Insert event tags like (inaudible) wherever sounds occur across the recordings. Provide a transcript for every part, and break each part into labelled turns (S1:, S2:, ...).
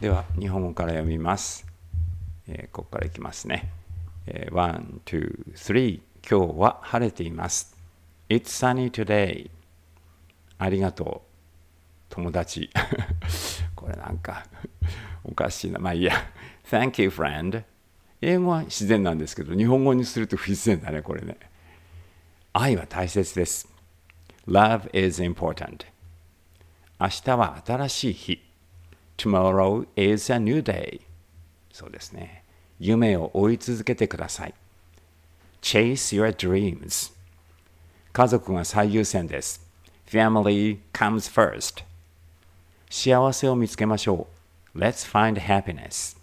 S1: では日本語から読みます、えー、ここからいきますね、えー、1 2 3今日は晴れています It's sunny today ありがとう友達 (laughs) これなんかおかしいなまあいいや Thank you friend 英語は自然なんですけど日本語にすると不自然だねこれね愛は大切です Love is important 明日は新しい日 Tomorrow is a new day. そうですね。夢を追い続けてください。Chase your dreams. 家族が最優先です。Family comes first. 幸せを見つけましょう。Let's find happiness.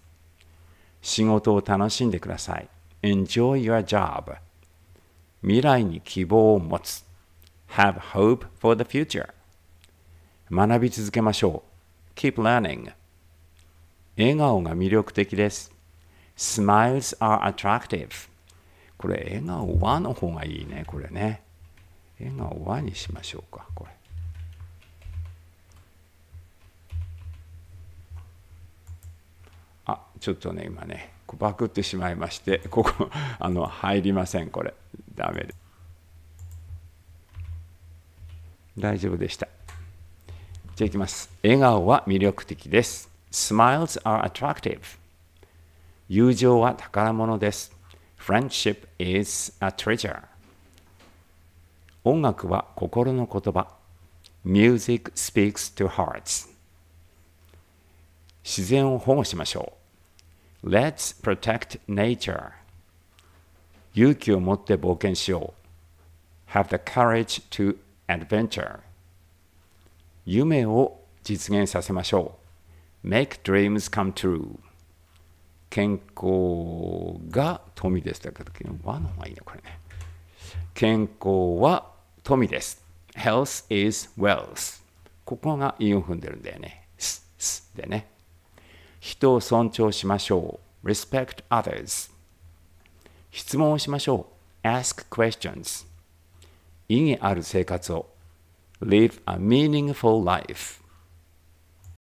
S1: 仕事を楽しんでください。Enjoy your job. 未来に希望を持つ。Have hope for the future. 学び続けましょう。Keep learning. 笑顔が魅力的です。Smiles are attractive. これ、笑顔はの方がいいね、これね。笑顔はにしましょうか、これ。あ、ちょっとね、今ね、バクってしまいまして、ここ、(laughs) あの、入りません、これ。ダメです。大丈夫でした。じゃあいきます。笑顔は魅力的です。Smiles are attractive. 友情は宝物です。Friendship is a treasure. 音楽は心の言葉。Music speaks to hearts. 自然を保護しましょう。Let's protect nature. 勇気を持って冒険しよう。Have the courage to adventure. 夢を実現させましょう。Make dreams come true. 健康が富です。だから、和の方がいいね、これね。健康は富です。Health is wealth. ここが韻を踏んでるんだよね。す、すでね。人を尊重しましょう。respect others。質問をしましょう。ask questions。意義ある生活を。live a meaningful life.